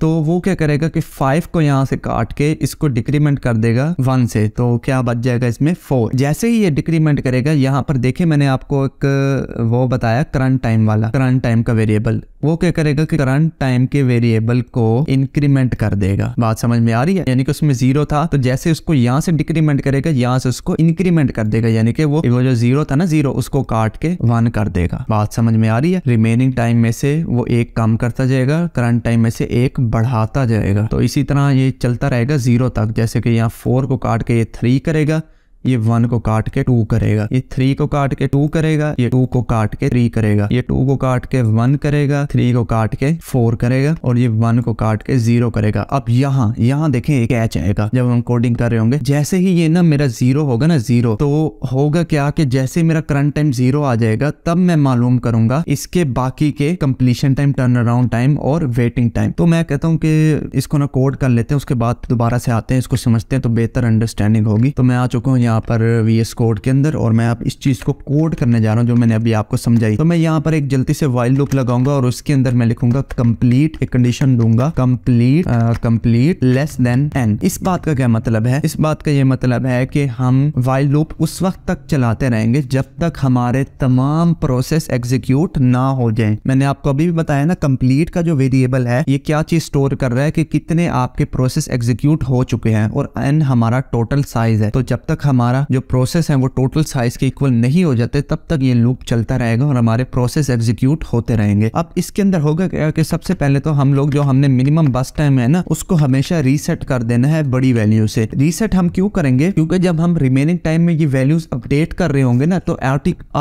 तो वो क्या करेगा कि फाइव को यहाँ से काट के इसको डिक्रीमेंट कर देगा वन से तो क्या बच जाएगा इसमें फोर जैसे ही ये डिक्रीमेंट करेगा यहाँ पर देखे मैंने आपको एक वो बताया करंट टाइम वाला करंट टाइम का वेरिएबल वो क्या करेगा कि करंट टाइम के वेरिएबल को इंक्रीमेंट कर देगा बात समझ में आ रही है यानी कि उसमें जीरो था तो जैसे उसको यहाँ से डिक्रीमेंट करेगा यहाँ से उसको इंक्रीमेंट कर देगा यानी कि वो वो जो जीरो था ना जीरो उसको काट के वन कर देगा बात समझ में आ रही है रिमेनिंग टाइम में से वो एक कम करता जाएगा करंट टाइम में से एक बढ़ाता जाएगा तो इसी तरह ये चलता रहेगा जीरो तक जैसे कि यहाँ फोर को काट के ये थ्री करेगा ये वन को काट के टू करेगा ये थ्री को काट के टू करेगा ये टू को काट के थ्री करेगा ये टू को काट के वन करेगा थ्री को काट के फोर करेगा और ये वन को काट के जीरो करेगा अब यहाँ यहाँ देखें एक कैच आएगा जब हम कोडिंग कर रहे होंगे जैसे ही ये ना मेरा जीरो होगा ना जीरो तो होगा क्या कि जैसे मेरा करंट टाइम जीरो आ जाएगा तब मैं मालूम करूंगा इसके बाकी के completion time turn around time और वेटिंग टाइम तो मैं कहता हूँ कि इसको ना कोड कर लेते हैं उसके बाद दोबारा से आते हैं इसको समझते हैं तो बेहतर अंडरस्टैंडिंग होगी तो मैं आ चुका हूँ यहाँ पर वी एस कोड के अंदर और मैं आप इस चीज़ को कोड करने जा रहा हूँ जो मैंने अभी आपको समझाई तो मैं यहाँ पर एक जल्दी से वाइल लुक लगाऊंगा और उसके अंदर मैं लिखूंगा कम्प्लीट एक कंडीशन दूंगा complete complete less than N इस बात का क्या मतलब है इस बात का ये मतलब है कि हम वाइल लुप उस वक्त तक चलाते रहेंगे जब तक हमारे तमाम प्रोसेस एग्जीक्यूट ना हो जाए मैंने आपको अभी भी बताया ना कम्प्लीट का जो वेरिएबल है ये क्या चीज स्टोर कर रहा है कि कितने आपके प्रोसेस एग्जीक्यूट हो चुके हैं और एन हमारा टोटल साइज है तो जब तक हम हमारा जो प्रोसेस है वो टोटल साइज के इक्वल नहीं हो जाते तब तक ये लूप चलता रहेगा और हमारे प्रोसेस एग्जीक्यूट होते रहेंगे अब इसके अंदर होगा क्या कि सबसे पहले तो हम लोग जो हमने मिनिमम बस टाइम है ना उसको हमेशा रीसेट कर देना है बड़ी वैल्यू से रीसेट हम क्यों करेंगे क्योंकि जब हम रिमेनिंग टाइम में ये वैल्यूज अपडेट कर रहे होंगे ना तो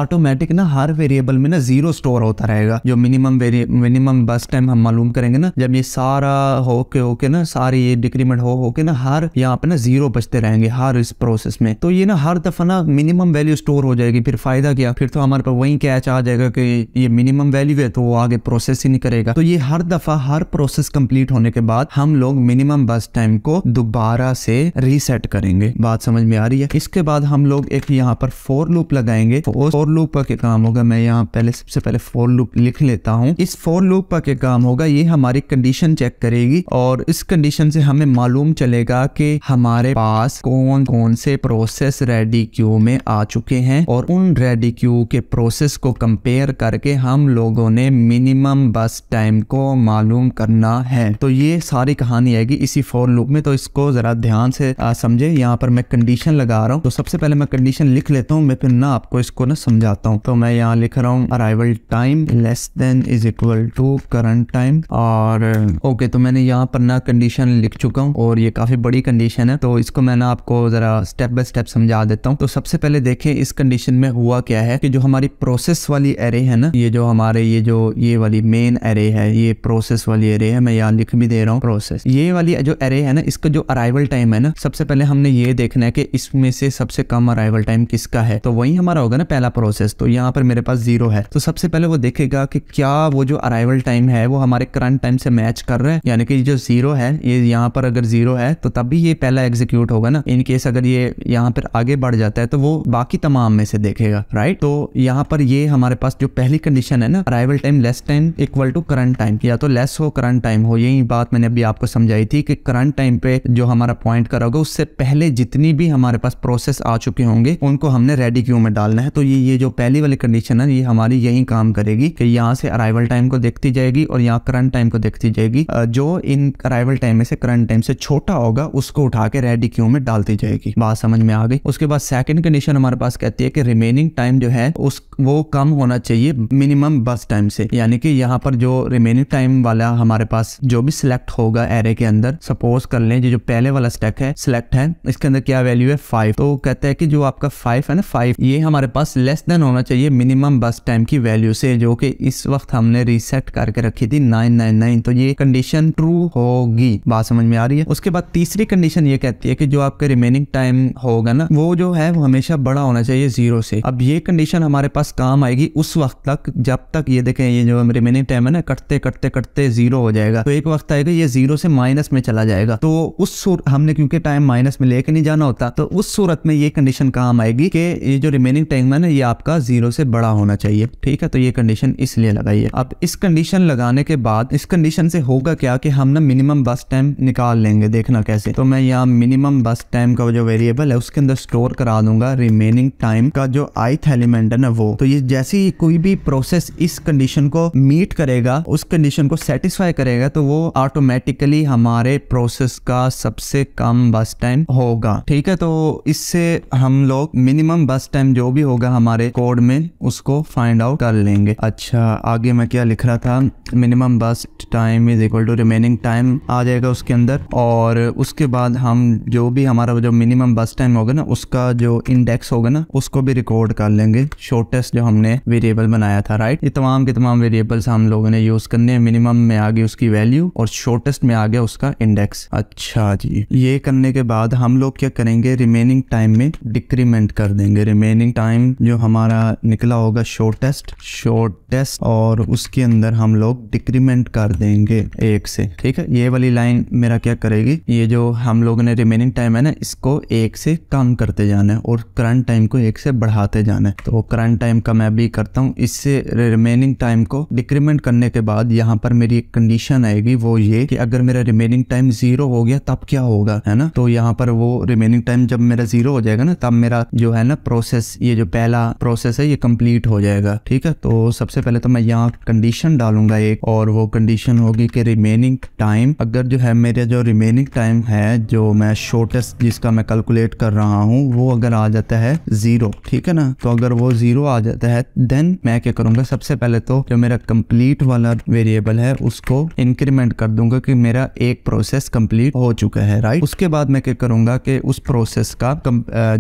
ऑटोमेटिक ना हर वेरिएबल में ना जीरो स्टोर होता रहेगा जो मिनिमम मिनिमम बस टाइम हम मालूम करेंगे ना जब ये सारा होके होके ना सारी ये डिक्रीमेंट हो होके ना हर यहाँ पे ना जीरो बचते रहेंगे हर इस प्रोसेस में तो तो ये ना हर दफ़ा ना मिनिमम वैल्यू स्टोर हो जाएगी फिर फ़ायदा क्या फिर तो हमारे पास वहीं कैच आ जाएगा कि ये मिनिमम वैल्यू है तो वो आगे प्रोसेस ही नहीं करेगा तो ये हर दफ़ा हर प्रोसेस कंप्लीट होने के बाद हम लोग मिनिमम बस टाइम को दोबारा से रीसेट करेंगे बात समझ में आ रही है इसके बाद हम लोग एक यहाँ पर फोर लूप लगाएंगे फोर लूप का क्या काम होगा मैं यहाँ पहले सबसे पहले फोर लूप लिख लेता हूँ इस फोर लूप का क्या काम होगा ये हमारी कंडीशन चेक करेगी और इस कंडीशन से हमें मालूम चलेगा कि हमारे पास कौन कौन से प्रोसेस सक्सेस रेडी क्यू में आ चुके हैं और उन रेडी क्यू के प्रोसेस को कंपेयर करके हम लोगों ने मिनिमम बस टाइम को मालूम करना है तो ये सारी कहानी आएगी इसी फोर लुक में तो इसको जरा ध्यान से समझे यहाँ पर मैं कंडीशन लगा रहा हूँ तो सबसे पहले मैं कंडीशन लिख लेता हूँ मैं फिर ना आपको इसको ना समझाता हूँ तो मैं यहाँ लिख रहा हूँ arrival time less than is equal to current time और ओके okay, तो मैंने यहाँ पर ना कंडीशन लिख चुका हूँ और ये काफी बड़ी कंडीशन है तो इसको मैं ना आपको जरा स्टेप बाय स्टेप समझा देता हूँ तो सबसे पहले देखें इस कंडीशन में हुआ क्या है कि जो हमारी प्रोसेस वाली एरे है ना ये जो हमारे ये जो ये वाली मेन एरे है ये प्रोसेस वाली एरे है मैं यहाँ लिख भी दे रहा हूँ प्रोसेस ये वाली जो एरे है ना इसका जो अराइवल टाइम है ना सबसे पहले हमने ये देखना है कि इसमें से सबसे कम अराइवल टाइम किसका है तो वही हमारा होगा ना पहला प्रोसेस तो यहाँ पर मेरे पास जीरो है तो सबसे पहले वो देखेगा कि क्या वो जो अराइवल टाइम है वो हमारे करंट टाइम से मैच कर रहे हैं यानी कि जो जीरो है ये यहाँ पर अगर जीरो है तो तब भी ये पहला एग्जीक्यूट होगा ना इनकेस अगर ये यहाँ फिर आगे बढ़ जाता है तो वो बाकी तमाम में से देखेगा राइट तो यहाँ पर ये हमारे पास जो पहली कंडीशन है ना arrival time less time equal to current time या तो लेस हो करंट टाइम हो यही बात मैंने अभी आपको समझाई थी कि करंट टाइम पे जो हमारा पॉइंट करा होगा उससे पहले जितनी भी हमारे पास प्रोसेस आ चुके होंगे उनको हमने रेडी क्यू में डालना है तो ये ये जो पहली वाली कंडीशन है ये हमारी यही काम करेगी कि यहाँ से अराइवल टाइम को देखती जाएगी और यहाँ करंट टाइम को देखती जाएगी जो इन अराइवल टाइम में से करंट टाइम से छोटा होगा उसको उठा के रेडी क्यू में डालती जाएगी बात समझ में आ गई उसके बाद सेकंड कंडीशन हमारे पास कहती है कि रिमेनिंग टाइम जो है उस वो कम होना चाहिए मिनिमम बस टाइम से यानी कि यहाँ पर जो रिमेनिंग टाइम वाला हमारे पास जो भी सिलेक्ट होगा एरे के अंदर सपोज कर लें जो पहले वाला स्टेक है सिलेक्ट है इसके अंदर क्या वैल्यू है फाइव तो कहते हैं कि जो आपका फाइव है ना फाइव ये हमारे पास लेस देन होना चाहिए मिनिमम बस टाइम की वैल्यू से जो कि इस वक्त हमने रिसेट करके रखी थी नाइन नाइन नाइन तो ये कंडीशन ट्रू होगी बात समझ में आ रही है उसके बाद तीसरी कंडीशन ये कहती है कि जो आपके रिमेनिंग टाइम होगा होगा ना वो जो है वो हमेशा बड़ा होना चाहिए जीरो से अब ये कंडीशन हमारे पास काम आएगी उस वक्त तक जब तक ये देखें ये जो रिमेनिंग टाइम है ना कटते कटते कटते जीरो हो जाएगा तो एक वक्त आएगा ये जीरो से माइनस में चला जाएगा तो उस हमने क्योंकि टाइम माइनस में लेके नहीं जाना होता तो उस सूरत में ये कंडीशन काम आएगी कि ये जो रिमेनिंग टाइम है ना ये आपका जीरो से बड़ा होना चाहिए ठीक है तो ये कंडीशन इसलिए लगाइए अब इस कंडीशन लगाने के बाद इस कंडीशन से होगा क्या कि हम ना मिनिमम बस टाइम निकाल लेंगे देखना कैसे तो मैं यहाँ मिनिमम बस टाइम का जो वेरिएबल है उसके के अंदर स्टोर करा दूंगा रिमेनिंग टाइम का जो आइथ एलिमेंट है ना वो तो ये जैसे ही कोई भी प्रोसेस इस कंडीशन को मीट करेगा उस कंडीशन को सेटिस्फाई करेगा तो वो ऑटोमेटिकली हमारे प्रोसेस का सबसे कम बस टाइम होगा ठीक है तो इससे हम लोग मिनिमम बस टाइम जो भी होगा हमारे कोड में उसको फाइंड आउट कर लेंगे अच्छा आगे मैं क्या लिख रहा था minimum burst time is equal to remaining time आ जाएगा उसके अंदर और उसके बाद हम जो भी हमारा जो मिनिमम बस टाइम होगा होगा ना उसका जो इंडेक्स होगा ना उसको भी रिकॉर्ड कर लेंगे शॉर्टेस्ट जो हमने वेरिएबल बनाया था राइट ये तमाम के तमाम वेरिएबल्स हम लोगों ने यूज करने हैं मिनिमम में आ गई उसकी वैल्यू और शॉर्टेस्ट में आ गया उसका इंडेक्स अच्छा जी ये करने के बाद हम लोग क्या करेंगे रिमेनिंग टाइम में डिक्रीमेंट कर देंगे रिमेनिंग टाइम जो हमारा निकला होगा शॉर्टेस्ट शॉर्टेस्ट और उसके अंदर हम लोग डिक्रीमेंट कर देंगे एक से ठीक है ये वाली लाइन मेरा क्या करेगी ये जो हम लोगों ने रिमेनिंग टाइम है ना इसको एक से कम काम करते जाना है और करंट टाइम को एक से बढ़ाते जाना है तो करंट टाइम का मैं भी करता हूँ इससे रिमेनिंग टाइम को डिक्रीमेंट करने के बाद यहाँ पर मेरी एक कंडीशन आएगी वो ये कि अगर मेरा रिमेनिंग टाइम जीरो हो गया तब क्या होगा है ना तो यहाँ पर वो रिमेनिंग टाइम जब मेरा जीरो हो जाएगा ना तब मेरा जो है ना प्रोसेस ये जो पहला प्रोसेस है ये कंप्लीट हो जाएगा ठीक है तो सबसे पहले तो मैं यहाँ कंडीशन डालूंगा एक और वो कंडीशन होगी कि रिमेनिंग टाइम अगर जो है मेरा जो रिमेनिंग टाइम है जो मैं शॉर्टेस्ट जिसका मैं कैलकुलेट कर रहा रहा हूँ वो अगर आ जाता है जीरो ठीक है ना तो अगर वो जीरो आ जाता है देन मैं क्या करूंगा सबसे पहले तो जो मेरा कंप्लीट वाला वेरिएबल है उसको इंक्रीमेंट कर दूंगा कि मेरा एक प्रोसेस कंप्लीट हो चुका है राइट उसके बाद मैं क्या करूंगा कि उस प्रोसेस का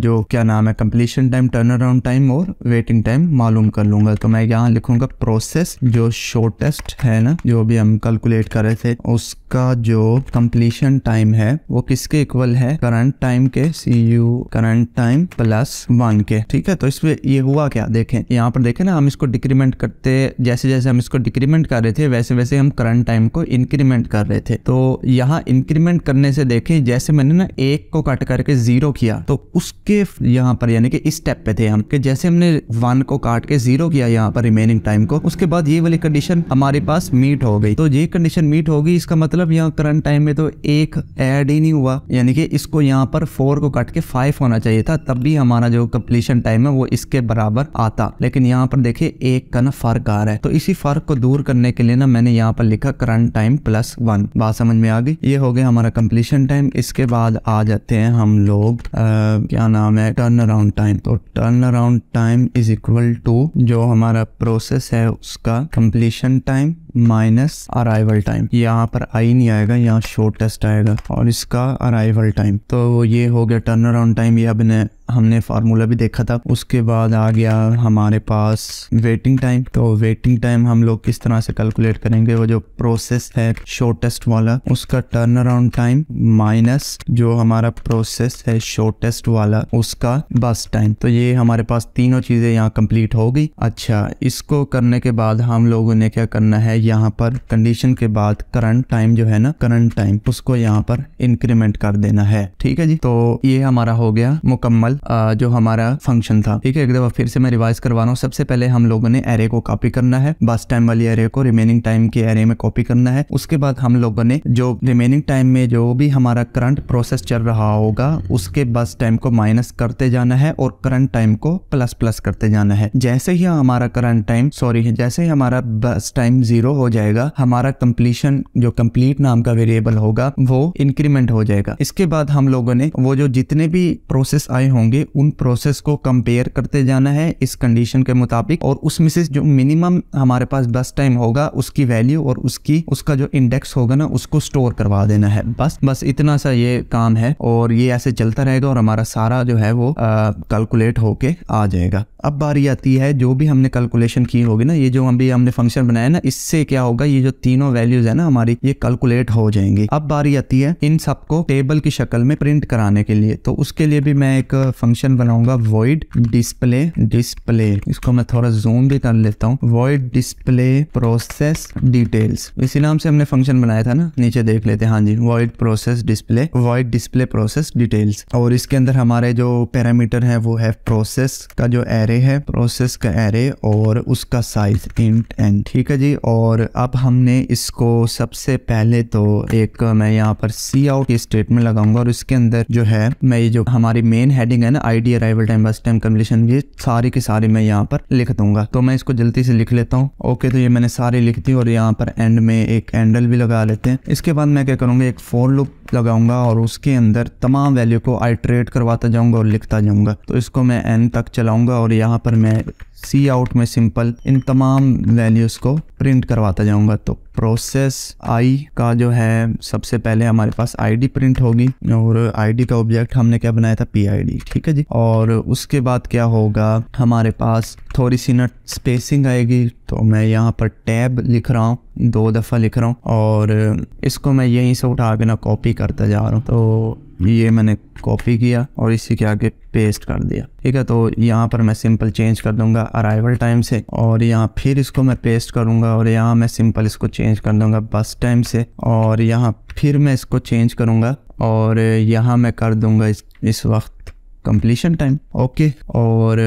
जो क्या नाम है completion time turn around time और वेटिंग टाइम मालूम कर लूंगा तो मैं यहाँ लिखूंगा प्रोसेस जो शॉर्टेस्ट है ना जो भी हम कैलकुलेट कर रहे थे उसका जो कंप्लीशन टाइम है वो किसके इक्वल है करंट टाइम के सी यू करंट टाइम प्लस वन के ठीक है तो इसमें ये हुआ क्या देखें यहाँ पर देखें ना हम इसको डिक्रीमेंट करते जैसे जैसे हम इसको डिक्रीमेंट कर रहे थे वैसे वैसे हम करंट टाइम को इंक्रीमेंट कर रहे थे तो यहाँ इंक्रीमेंट करने से देखें जैसे मैंने ना एक को कट करके जीरो किया तो उसके यहाँ पर यानी कि इस स्टेप पे थे हम कि जैसे हमने वन को काट के जीरो किया यहाँ पर रिमेनिंग टाइम को उसके बाद ये वाली कंडीशन हमारे पास मीट हो गई तो ये कंडीशन मीट होगी इसका मतलब यहाँ करंट टाइम में तो एक एड ही नहीं हुआ यानी कि इसको यहाँ पर फोर को काट के फाइव फाइव होना चाहिए था तब भी हमारा जो कम्पलीशन टाइम है वो इसके बराबर आता लेकिन यहाँ पर देखिए एक का ना फर्क आ रहा है तो इसी फर्क को दूर करने के लिए ना मैंने यहाँ पर लिखा करंट टाइम प्लस वन बात समझ में आ गई ये हो गया हमारा कम्पलीशन टाइम इसके बाद आ जाते हैं हम लोग क्या नाम है टर्न अराउंड टाइम तो turn around time is equal to जो हमारा प्रोसेस है उसका completion time minus arrival time यहाँ पर आई नहीं आएगा यहाँ शॉर्टेस्ट आएगा और इसका अराइवल टाइम तो ये हो गया टर्न अराउंड टाइम ये अब हमने फार्मूला भी देखा था उसके बाद आ गया हमारे पास वेटिंग टाइम तो वेटिंग टाइम हम लोग किस तरह से कैलकुलेट करेंगे वो जो प्रोसेस है शॉर्टेस्ट वाला उसका टर्न अराउंड टाइम माइनस जो हमारा प्रोसेस है शॉर्टेस्ट वाला उसका बस टाइम तो ये हमारे पास तीनों चीजें यहाँ कंप्लीट हो गई अच्छा इसको करने के बाद हम लोगों ने क्या करना है यहाँ पर कंडीशन के बाद करंट टाइम जो है ना करंट टाइम उसको यहाँ पर इंक्रीमेंट कर देना है ठीक है जी तो ये हमारा हो गया मुकम्मल जो हमारा फंक्शन था ठीक है एक दफा फिर से मैं रिवाइज करवा रहा हूँ सबसे पहले हम लोगों ने एरे को कॉपी करना है बस टाइम वाली एरे को रिमेनिंग टाइम के एरे में कॉपी करना है उसके बाद हम लोगों ने जो रिमेनिंग टाइम में जो भी हमारा करंट प्रोसेस चल रहा होगा उसके बस टाइम को माइनस करते जाना है और करंट टाइम को प्लस प्लस करते जाना है जैसे ही हमारा करंट टाइम सॉरी जैसे ही हमारा बस टाइम जीरो हो जाएगा हमारा कंप्लीशन जो कंप्लीट नाम का वेरिएबल होगा वो इंक्रीमेंट हो जाएगा इसके बाद हम लोगों ने वो जो जितने भी प्रोसेस आए होंगे होंगे उन प्रोसेस को कंपेयर करते जाना है इस कंडीशन के मुताबिक और उसमें से जो मिनिमम हमारे पास बस टाइम होगा उसकी वैल्यू और उसकी उसका जो इंडेक्स होगा ना उसको स्टोर करवा देना है बस बस इतना सा ये काम है और ये ऐसे चलता रहेगा और हमारा सारा जो है वो कैलकुलेट होके आ जाएगा अब बारी आती है जो भी हमने कैलकुलेशन की होगी ना ये जो अभी हमने फंक्शन बनाया ना इससे क्या होगा ये जो तीनों वैल्यूज है ना हमारी ये कैलकुलेट हो जाएंगी अब बारी आती है इन सबको टेबल की शक्ल में प्रिंट कराने के लिए तो उसके लिए भी मैं एक फंक्शन बनाऊंगा void डिस्प्ले डिस्प्ले इसको मैं थोड़ा जूम भी कर लेता हूँ void डिस्प्ले प्रोसेस डिटेल्स इसी नाम से हमने फंक्शन बनाया था ना नीचे देख लेते हैं हाँ जी void process display void display process details और इसके अंदर हमारे जो पैरामीटर है वो है प्रोसेस का जो एरे है प्रोसेस का एरे और उसका साइज इंट एन ठीक है जी और अब हमने इसको सबसे पहले तो एक मैं यहाँ पर सी आउट स्टेटमेंट लगाऊंगा और इसके अंदर जो है मैं ये जो हमारी मेन हेडिंग है है ना I D arrival time burst time completion ये सारे के सारे मैं यहाँ पर लिख दूंगा तो मैं इसको जल्दी से लिख लेता हूँ ओके तो ये मैंने सारे लिख दी और यहाँ पर एंड में एक एंडल भी लगा लेते हैं इसके बाद मैं क्या करूँगा एक फोर लुक लगाऊंगा और उसके अंदर तमाम वैल्यू को आइट्रेट करवाता जाऊंगा और लिखता जाऊंगा तो इसको मैं एन तक चलाऊंगा और यहाँ पर मैं सी आउट में सिंपल इन तमाम वैल्यूज़ को प्रिंट करवाता जाऊंगा तो प्रोसेस आई का जो है सबसे पहले हमारे पास आईडी प्रिंट होगी और आईडी का ऑब्जेक्ट हमने क्या बनाया था पीआईडी ठीक है जी और उसके बाद क्या होगा हमारे पास थोड़ी सी नट स्पेसिंग आएगी तो मैं यहाँ पर टैब लिख रहा हूँ दो दफ़ा लिख रहा हूँ और इसको मैं यहीं से उठा के ना कॉपी करता जा रहा हूँ तो ये मैंने कॉपी किया और इसी के आगे पेस्ट कर दिया ठीक है तो यहाँ पर मैं सिंपल चेंज कर दूंगा अराइवल टाइम से और यहाँ फिर इसको मैं पेस्ट करूंगा और यहाँ मैं सिंपल इसको चेंज कर दूंगा बस टाइम से और यहाँ फिर मैं इसको चेंज करूंगा और यहाँ मैं कर दूंगा इस, इस वक्त कंप्लीशन टाइम ओके और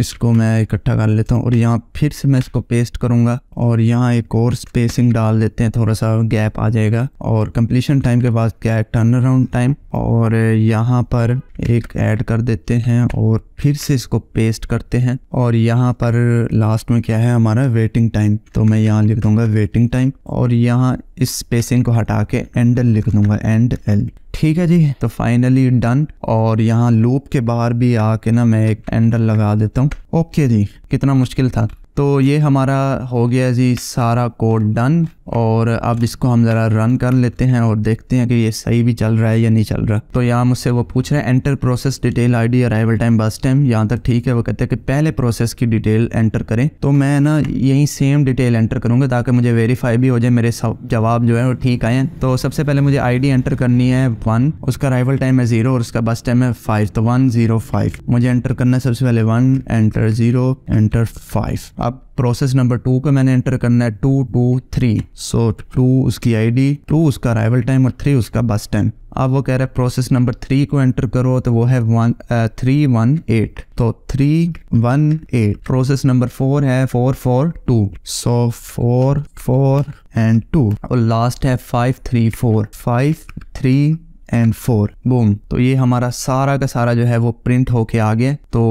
इसको मैं इकट्ठा कर लेता हूँ और यहाँ फिर से मैं इसको पेस्ट करूँगा और यहाँ एक और स्पेसिंग डाल देते हैं थोड़ा सा गैप आ जाएगा और कंप्लीशन टाइम के बाद क्या है टर्न अराउंड टाइम और यहाँ पर एक ऐड कर देते हैं और फिर से इसको पेस्ट करते हैं और यहाँ पर लास्ट में क्या है हमारा वेटिंग टाइम तो मैं यहाँ लिख दूंगा वेटिंग टाइम और यहाँ इस स्पेसिंग को हटा के एंड एल लिख दूंगा एंड एल ठीक है जी तो फाइनली डन और यहाँ लूप के बाहर भी आके ना मैं एक एंडल लगा देता हूँ ओके जी कितना मुश्किल था तो ये हमारा हो गया जी सारा कोड डन और अब इसको हम ज़रा रन कर लेते हैं और देखते हैं कि ये सही भी चल रहा है या नहीं चल रहा तो यहाँ मुझसे वो पूछ रहे हैं enter process detail ID arrival time burst time यहाँ तक ठीक है वो कहते हैं कि पहले प्रोसेस की डिटेल एंटर करें तो मैं ना यही सेम डिटेल एंटर करूँगा ताकि मुझे वेरीफाई भी हो जाए मेरे जवाब जो है वो ठीक आए तो सबसे पहले मुझे आई एंटर करनी है वन उसका अराइवल टाइम है ज़ीरो और उसका बस टाइम है फाइव तो वन ज़ीरो फाइव मुझे एंटर करना है सबसे पहले one enter zero enter five अब प्रोसेस नंबर टू पे मैंने एंटर करना है two two three so two उसकी आईडी टू उसका अराइवल टाइम और थ्री उसका बस टाइम अब वो कह रहा है प्रोसेस नंबर थ्री को एंटर करो तो वो है वन थ्री वन एट तो three one eight process number four है four four two so four four and two और लास्ट है five three four five three and four boom तो ये हमारा सारा का सारा जो है वो प्रिंट होके आ गया तो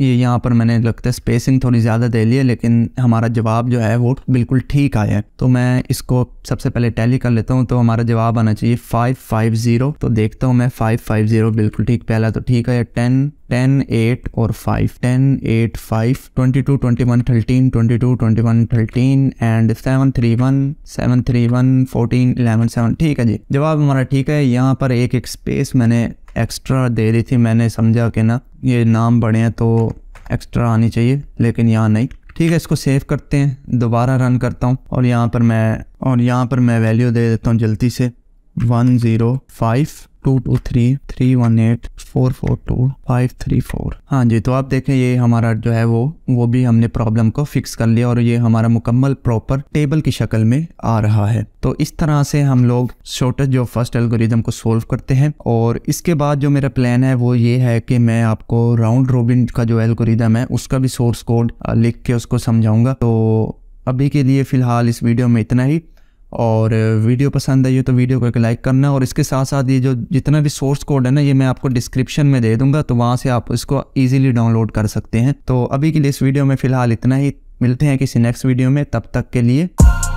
ये यहाँ पर मैंने लगता है स्पेसिंग थोड़ी ज़्यादा दे ली है लेकिन हमारा जवाब जो है वो बिल्कुल ठीक आया है तो मैं इसको सबसे पहले टैली कर लेता हूँ तो हमारा जवाब आना चाहिए फाइव फाइव ज़ीरो तो देखता हूँ मैं फाइव फाइव ज़ीरो बिल्कुल ठीक पहला तो ठीक है टेन टेन एट और five ten eight five twenty two twenty one thirteen twenty two twenty one thirteen and seven three one seven three one fourteen eleven seven ठीक है जी जवाब हमारा ठीक है यहाँ पर एक एक स्पेस मैंने एक्स्ट्रा दे दी थी मैंने समझा कि ना ये नाम बड़े हैं तो एक्स्ट्रा आनी चाहिए लेकिन यहाँ नहीं ठीक है इसको सेव करते हैं दोबारा रन करता हूँ और यहाँ पर मैं और यहाँ पर मैं वैल्यू दे देता हूँ जल्दी से one zero five two two three three one eight four four two five three four हाँ जी तो आप देखें ये हमारा जो है वो वो भी हमने प्रॉब्लम को फिक्स कर लिया और ये हमारा मुकम्मल प्रॉपर टेबल की शक्ल में आ रहा है तो इस तरह से हम लोग शॉर्टेज जो फर्स्ट एल्गोरिदम को सोल्व करते हैं और इसके बाद जो मेरा प्लान है वो ये है कि मैं आपको राउंड रोबिन का जो एल्गोरिदम है उसका भी सोर्स कोड लिख के उसको समझाऊंगा तो अभी के लिए फ़िलहाल इस वीडियो में इतना ही और वीडियो पसंद आई हो तो वीडियो को एक लाइक करना और इसके साथ साथ ये जो जितना भी सोर्स कोड है ना ये मैं आपको डिस्क्रिप्शन में दे दूंगा तो वहाँ से आप इसको ईजिली डाउनलोड कर सकते हैं तो अभी के लिए इस वीडियो में फ़िलहाल इतना ही मिलते हैं किसी नेक्स्ट वीडियो में तब तक के लिए